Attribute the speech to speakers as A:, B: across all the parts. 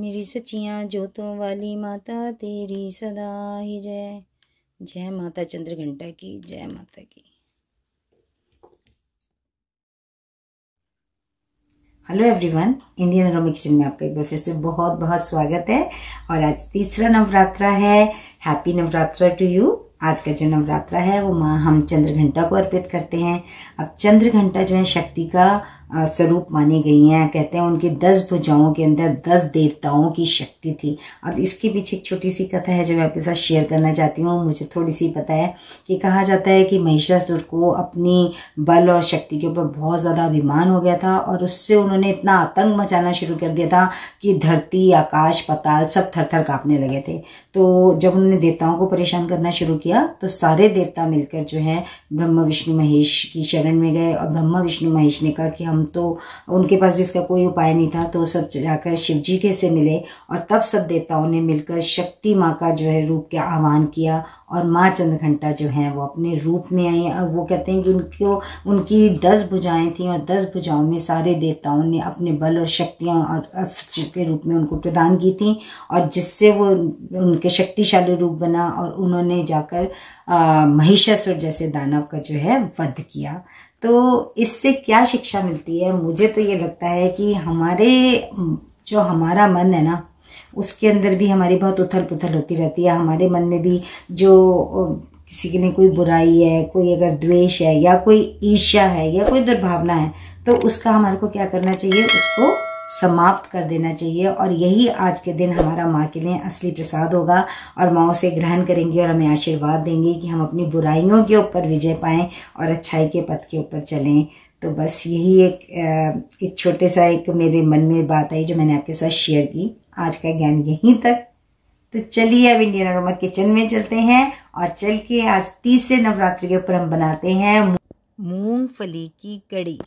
A: मेरी सचियाँ जोतों वाली माता तेरी सदा ही जय जय माता चंद्र घंटा की जय माता की हेलो एवरीवन इंडियन अरोमिक में आपका एक बार फिर से बहुत बहुत स्वागत है और आज तीसरा नवरात्रा है हैप्पी नवरात्रा टू यू आज का जो नवरात्रा है वो माँ हम चंद्र घंटा को अर्पित करते हैं अब चंद्र घंटा जो है शक्ति का स्वरूप मानी गई हैं कहते हैं उनकी दस भुजाओं के अंदर दस देवताओं की शक्ति थी अब इसके पीछे एक छोटी सी कथा है जो मैं आपके साथ शेयर करना चाहती हूँ मुझे थोड़ी सी पता है कि कहा जाता है कि महिषासुर को अपनी बल और शक्ति के ऊपर बहुत ज़्यादा अभिमान हो गया था और उससे उन्होंने इतना आतंक मचाना शुरू कर दिया था कि धरती आकाश पताल सब थर थर काँपने लगे थे तो जब उन्होंने देवताओं को परेशान करना शुरू किया तो सारे देवता मिलकर जो है ब्रह्मा विष्णु महेश की शरण में गए और ब्रह्मा विष्णु महेश ने कहा कि हम हम तो उनके पास भी इसका कोई उपाय नहीं था तो सब जाकर शिव जी के से मिले और तब सब देवताओं ने मिलकर शक्ति माँ का जो है रूप का आह्वान किया और माँ चंद्रघंटा जो है वो अपने रूप में आई और वो कहते हैं कि उनको उनकी दस भुजाएं थी और दस भुजाओं में सारे देवताओं ने अपने बल और शक्तियाँ और अस्त्र के रूप में उनको प्रदान की थी और जिससे वो उनके शक्तिशाली रूप बना और उन्होंने जाकर महिषासुर जैसे दानव का जो है वध किया तो इससे क्या शिक्षा मिलती है मुझे तो ये लगता है कि हमारे जो हमारा मन है ना उसके अंदर भी हमारी बहुत उथल पुथल होती रहती है हमारे मन में भी जो किसी के लिए कोई बुराई है कोई अगर द्वेष है या कोई ईर्ष्या है या कोई दुर्भावना है तो उसका हमारे को क्या करना चाहिए उसको समाप्त कर देना चाहिए और यही आज के दिन हमारा माँ के लिए असली प्रसाद होगा और माँ उसे ग्रहण करेंगी और हमें आशीर्वाद देंगी कि हम अपनी बुराइयों के ऊपर विजय पाएँ और अच्छाई के पथ के ऊपर चलें तो बस यही एक एक छोटे सा एक मेरे मन में बात आई जो मैंने आपके साथ शेयर की आज का ज्ञान यहीं तक तो चलिए अब इंडियन अरोमा किचन में चलते हैं और चल के आज तीसरे नवरात्रि के ऊपर हम बनाते हैं मूंगफली की कड़ी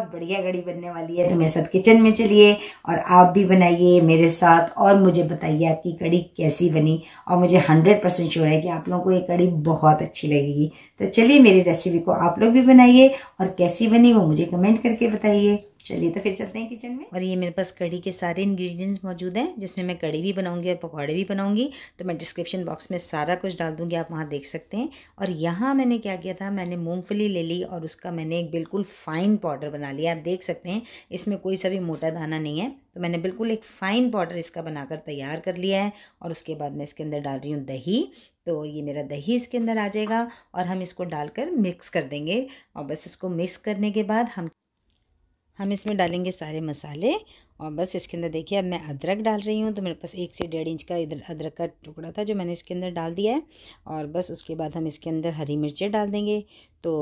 A: बहुत बढ़िया घड़ी बनने वाली है तो मेरे साथ किचन में चलिए और आप भी बनाइए मेरे साथ और मुझे बताइए आपकी कड़ी कैसी बनी और मुझे हंड्रेड परसेंट श्योर है कि आप लोगों को ये कड़ी बहुत अच्छी लगेगी तो चलिए मेरी रेसिपी को आप लोग भी बनाइए और कैसी बनी वो मुझे कमेंट करके बताइए चलिए तो फिर चलते हैं किचन में और ये मेरे पास कड़ी के सारे इंग्रेडिएंट्स मौजूद हैं जिसमें मैं कड़ी भी बनाऊंगी और पकौड़े भी बनाऊंगी तो मैं डिस्क्रिप्शन बॉक्स में सारा कुछ डाल दूंगी आप वहाँ देख सकते हैं और यहाँ मैंने क्या किया था मैंने मूँगफली ले ली और उसका मैंने एक बिल्कुल फ़ाइन पाउडर बना लिया आप देख सकते हैं इसमें कोई सा भी मोटा दाना नहीं है तो मैंने बिल्कुल एक फ़ाइन पाउडर इसका बनाकर तैयार कर लिया है और उसके बाद मैं इसके अंदर डाल रही हूँ दही तो ये मेरा दही इसके अंदर आ जाएगा और हम इसको डालकर मिक्स कर देंगे और बस इसको मिक्स करने के बाद हम हम इसमें डालेंगे सारे मसाले और बस इसके अंदर देखिए अब मैं अदरक डाल रही हूँ तो मेरे पास एक से डेढ़ इंच का इधर अदरक का टुकड़ा था जो मैंने इसके अंदर डाल दिया है और बस उसके बाद हम इसके अंदर हरी मिर्चें डाल देंगे तो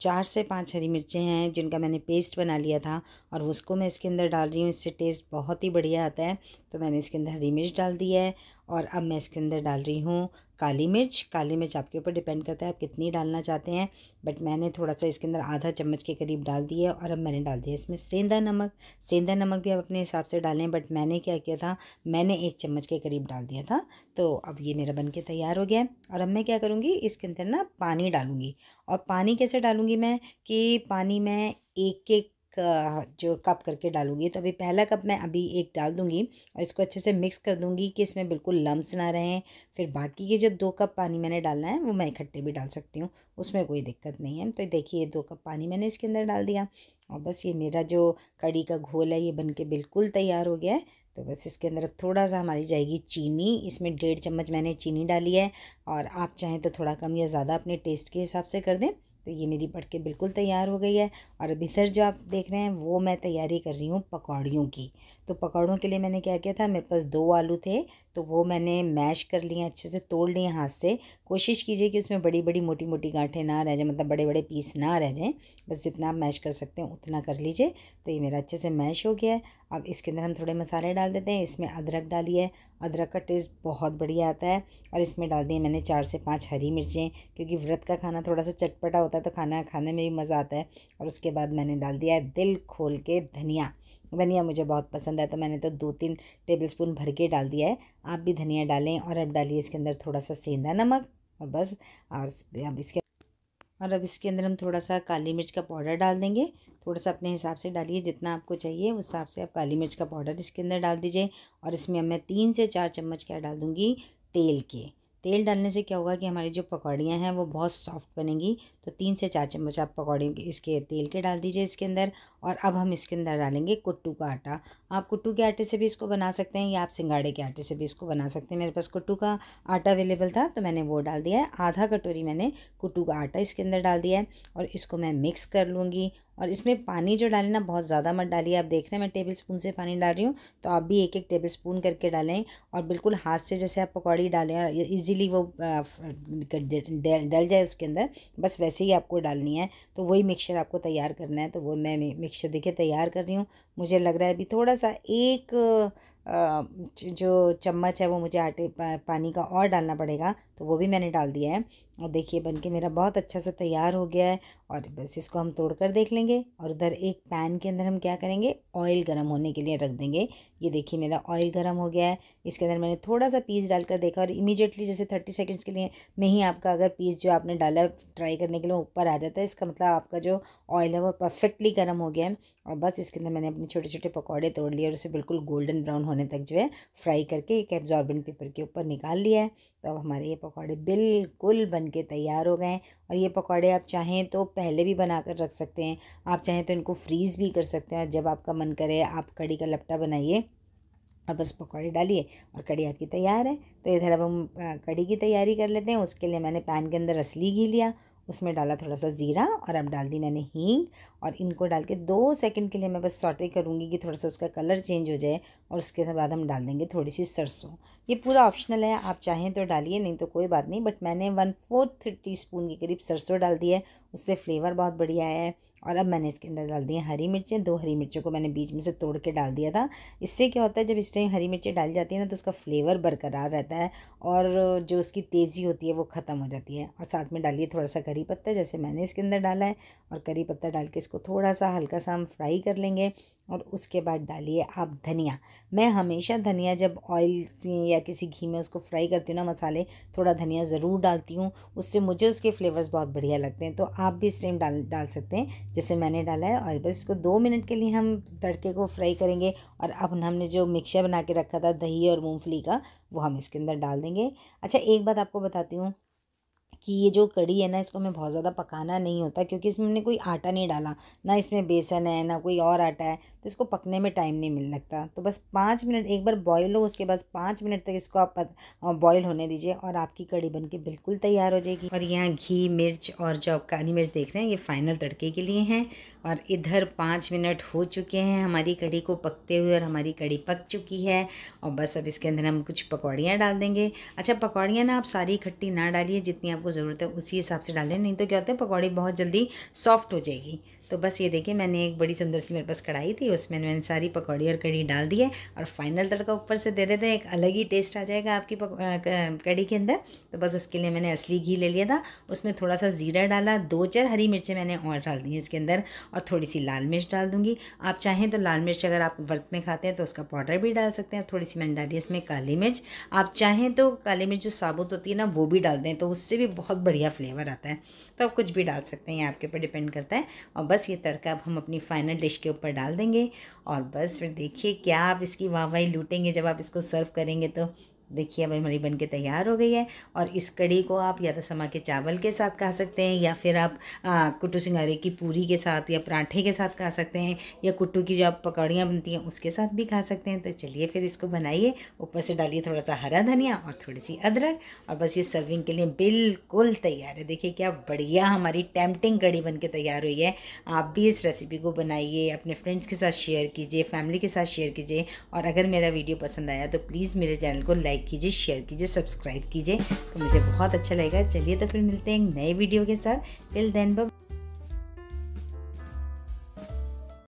A: चार से पाँच हरी मिर्चें हैं जिनका मैंने पेस्ट बना लिया था और उसको मैं इसके अंदर डाल रही हूँ इससे टेस्ट बहुत ही बढ़िया आता है तो मैंने इसके अंदर हरी मिर्च डाल दी है और अब मैं इसके अंदर डाल रही हूँ काली मिर्च काली मिर्च आपके ऊपर डिपेंड करता है आप कितनी डालना चाहते हैं बट मैंने थोड़ा सा इसके अंदर आधा चम्मच के करीब डाल दिया और अब मैंने डाल दिया इसमें सेंधा नमक सेंधा नमक भी आप अपने हिसाब से डालें बट मैंने क्या किया था मैंने एक चम्मच के करीब डाल दिया था तो अब ये मेरा बन के तैयार हो गया और अब मैं क्या करूँगी इसके अंदर ना पानी डालूँगी और पानी कैसे डालूँगी मैं कि पानी मैं एक एक जो कप करके डालूंगी तो अभी पहला कप मैं अभी एक डाल दूंगी और इसको अच्छे से मिक्स कर दूंगी कि इसमें बिल्कुल लम्स ना रहें फिर बाकी के जो दो कप पानी मैंने डालना है वो मैं इकट्ठे भी डाल सकती हूँ उसमें कोई दिक्कत नहीं है तो देखिए दो कप पानी मैंने इसके अंदर डाल दिया और बस ये मेरा जो कड़ी का घोल है ये बन के बिल्कुल तैयार हो गया है तो बस इसके अंदर अब थोड़ा सा हमारी जाएगी चीनी इसमें डेढ़ चम्मच मैंने चीनी डाली है और आप चाहें तो थोड़ा कम या ज़्यादा अपने टेस्ट के हिसाब से कर दें तो ये मेरी के बिल्कुल तैयार हो गई है और अभी सर जो आप देख रहे हैं वो मैं तैयारी कर रही हूँ पकौड़ियों की तो पकौड़ों के लिए मैंने क्या किया था मेरे पास दो आलू थे तो वो मैंने मैश कर लिए अच्छे से तोड़ लिए हाथ से कोशिश कीजिए कि उसमें बड़ी बड़ी मोटी मोटी गांठें ना रह जाए मतलब बड़े बड़े पीस ना रह जाएँ बस जितना आप मैश कर सकते हैं उतना कर लीजिए तो ये मेरा अच्छे से मैश हो गया है अब इसके अंदर हम थोड़े मसाले डाल देते हैं इसमें अदरक डालिए अदरक का टेस्ट बहुत बढ़िया आता है और इसमें डाल दिए मैंने चार से पाँच हरी मिर्चें क्योंकि व्रत का खाना थोड़ा सा चटपटा होता है तो खाना खाने में भी मज़ा आता है और उसके बाद मैंने डाल दिया है दिल खोल के धनिया धनिया मुझे बहुत पसंद है तो मैंने तो दो तीन टेबल स्पून भर के डाल दिया है आप भी धनिया डालें और अब डालिए इसके अंदर थोड़ा सा सेंधा नमक और बस और अब इसके और अब इसके अंदर हम थोड़ा सा काली मिर्च का पाउडर डाल देंगे थोड़ा सा अपने हिसाब से डालिए जितना आपको चाहिए उस हिसाब से आप काली मिर्च का पाउडर इसके अंदर डाल दीजिए और इसमें मैं तीन से चार चम्मच क्या डाल दूँगी तेल के तेल डालने से क्या होगा कि हमारी जो पकौड़ियाँ हैं वो बहुत सॉफ्ट बनेंगी तो तीन से चार चम्मच आप पकौड़े इसके तेल के डाल दीजिए इसके अंदर और अब हम इसके अंदर डालेंगे कुट्टू का आटा आप कुट्टू के आटे से भी इसको बना सकते हैं या आप सिंगाड़े के आटे से भी इसको बना सकते हैं मेरे पास कुट्टू का आटा अवेलेबल था तो मैंने वो डाल दिया है आधा कटोरी मैंने कुट्टू का आटा इसके अंदर डाल दिया है और इसको मैं मिक्स कर लूँगी और इसमें पानी जो डालें ना बहुत ज़्यादा मत डालिए आप देख रहे हैं मैं टेबल स्पून से पानी डाल रही हूँ तो आप भी एक एक टेबल स्पून करके डालें और बिल्कुल हाथ से जैसे आप पकौड़ी डालें और ईज़िली वो डल जाए उसके अंदर बस वैसे ही आपको डालनी है तो वही मिक्सचर आपको तैयार करना है तो वो मैं मिक्सचर देखिए तैयार कर रही हूँ मुझे लग रहा है अभी थोड़ा सा एक जो चम्मच है वो मुझे आटे पानी का और डालना पड़ेगा तो वो भी मैंने डाल दिया है और देखिए बन के मेरा बहुत अच्छा सा तैयार हो गया है और बस इसको हम तोड़ कर देख लेंगे और उधर एक पैन के अंदर हम क्या करेंगे ऑयल गर्म होने के लिए रख देंगे ये देखिए मेरा ऑयल गर्म हो गया है इसके अंदर मैंने थोड़ा सा पीस डाल कर देखा और इमीजिएटली जैसे थर्टी सेकेंड्स के लिए में ही आपका अगर पीस जो आपने डाला ट्राई करने के लिए ऊपर आ जाता है इसका मतलब आपका जो ऑयल है वो परफेक्टली गर्म हो गया है और बस इसके अंदर मैंने अपने छोटे छोटे पकौड़े तोड़ लिए और उसे बिल्कुल गोल्डन ब्राउन होने तक जो है फ्राई करके एक एब्जॉर्बेंट पेपर के ऊपर निकाल लिया है तो अब हमारे ये पकौड़े बिल्कुल बन के तैयार हो गए हैं और ये पकौड़े आप चाहें तो पहले भी बना कर रख सकते हैं आप चाहें तो इनको फ्रीज़ भी कर सकते हैं और जब आपका मन करे आप कड़ी का लपटा बनाइए और बस पकौड़े डालिए और कड़ी आपकी तैयार है तो इधर अब हम कड़ी की तैयारी कर लेते हैं उसके लिए मैंने पैन के अंदर असली घी लिया उसमें डाला थोड़ा सा ज़ीरा और अब डाल दी मैंने हींग और इनको डाल के दो सेकंड के लिए मैं बस सॉटे करूँगी कि थोड़ा सा उसका कलर चेंज हो जाए और उसके बाद हम डाल देंगे थोड़ी सी सरसों ये पूरा ऑप्शनल है आप चाहें तो डालिए नहीं तो कोई बात नहीं बट मैंने वन फोर्थ टी स्पून के करीब सरसों डाल दी है उससे फ्लेवर बहुत बढ़िया है और अब मैंने इसके अंदर डाल दिए हरी मिर्चें दो हरी मिर्चों को मैंने बीच में से तोड़ के डाल दिया था इससे क्या होता है जब इस टाइम हरी मिर्चें डाली जाती है ना तो उसका फ्लेवर बरकरार रहता है और जो उसकी तेज़ी होती है वो ख़त्म हो जाती है और साथ में डालिए थोड़ा सा करी पत्ता जैसे मैंने इसके अंदर डाला है और करी पत्ता डाल के इसको थोड़ा सा हल्का सा हम फ्राई कर लेंगे और उसके बाद डालिए आप धनिया मैं हमेशा धनिया जब ऑयल या किसी घी में उसको फ्राई करती हूँ ना मसाले थोड़ा धनिया ज़रूर डालती हूँ उससे मुझे उसके फ्लेवर्स बहुत बढ़िया लगते हैं तो आप भी इस टाइम डाल डाल सकते हैं जैसे मैंने डाला है और बस इसको दो मिनट के लिए हम तड़के को फ्राई करेंगे और अब हमने जो मिक्सचर बना के रखा था दही और मूँगफली का वो हम इसके अंदर डाल देंगे अच्छा एक बात आपको बताती हूँ कि ये जो कड़ी है ना इसको हमें बहुत ज़्यादा पकाना नहीं होता क्योंकि इसमें हमने कोई आटा नहीं डाला ना इसमें बेसन है ना कोई और आटा है तो इसको पकने में टाइम नहीं मिल लगता तो बस पाँच मिनट एक बार बॉयल हो उसके बाद पाँच मिनट तक इसको आप बॉयल होने दीजिए और आपकी कड़ी बन के बिल्कुल तैयार हो जाएगी और यहाँ घी मिर्च और जो आप काली मिर्च देख रहे हैं ये फाइनल तड़के के लिए हैं और इधर पाँच मिनट हो चुके हैं हमारी कड़ी को पकते हुए और हमारी कड़ी पक चुकी है और बस अब इसके अंदर हम कुछ पकौड़ियाँ डाल देंगे अच्छा पकौड़ियाँ ना आप सारी खट्टी ना डालिए जितनी आपको ज़रूरत है उसी हिसाब से डालें नहीं तो क्या होता है पकौड़ी बहुत जल्दी सॉफ्ट हो जाएगी तो बस ये देखिए मैंने एक बड़ी सुंदर सी मेरे पास कढ़ाई थी उसमें मैंने सारी पकौड़ी और कढ़ी डाल दी है और फाइनल तड़का ऊपर से दे देते हैं एक अलग ही टेस्ट आ जाएगा आपकी कड़ी के अंदर तो बस उसके लिए मैंने असली घी ले लिया था उसमें थोड़ा सा ज़ीरा डाला दो चार हरी मिर्चें मैंने और डाल दी हैं इसके अंदर और थोड़ी सी लाल मिर्च डाल दूँगी आप चाहें तो लाल मिर्च अगर आप व्रत में खाते हैं तो उसका पाउडर भी डाल सकते हैं थोड़ी सी मैंने डाली इसमें काली मिर्च आप चाहें तो काली मिर्च जो साबुत होती है ना वो भी डाल दें तो उससे भी बहुत बढ़िया फ्लेवर आता है तो आप कुछ भी डाल सकते हैं आपके ऊपर डिपेंड करता है और बस ये तड़का अब हम अपनी फाइनल डिश के ऊपर डाल देंगे और बस फिर देखिए क्या आप इसकी वाहवाही लूटेंगे जब आप इसको सर्व करेंगे तो देखिए अब हमारी बन के तैयार हो गई है और इस कड़ी को आप या तो समा के चावल के साथ खा सकते हैं या फिर आप कुट्टू सिंगारे की पूरी के साथ या पराठे के साथ खा सकते हैं या कुट्टू की जो आप पकौड़ियाँ बनती हैं उसके साथ भी खा सकते हैं तो चलिए फिर इसको बनाइए ऊपर से डालिए थोड़ा सा हरा धनिया और थोड़ी सी अदरक और बस ये सर्विंग के लिए बिल्कुल तैयार है देखिए क्या बढ़िया हमारी टैम्पटिंग कड़ी बन के तैयार हुई है आप भी इस रेसिपी को बनाइए अपने फ्रेंड्स के साथ शेयर कीजिए फैमिली के साथ शेयर कीजिए और अगर मेरा वीडियो पसंद आया तो प्लीज़ मेरे चैनल को लाइक लाइक कीजिए शेयर कीजिए सब्सक्राइब कीजिए तो मुझे बहुत अच्छा लगेगा चलिए तो फिर मिलते हैं एक नए वीडियो के साथ टिल देन बाय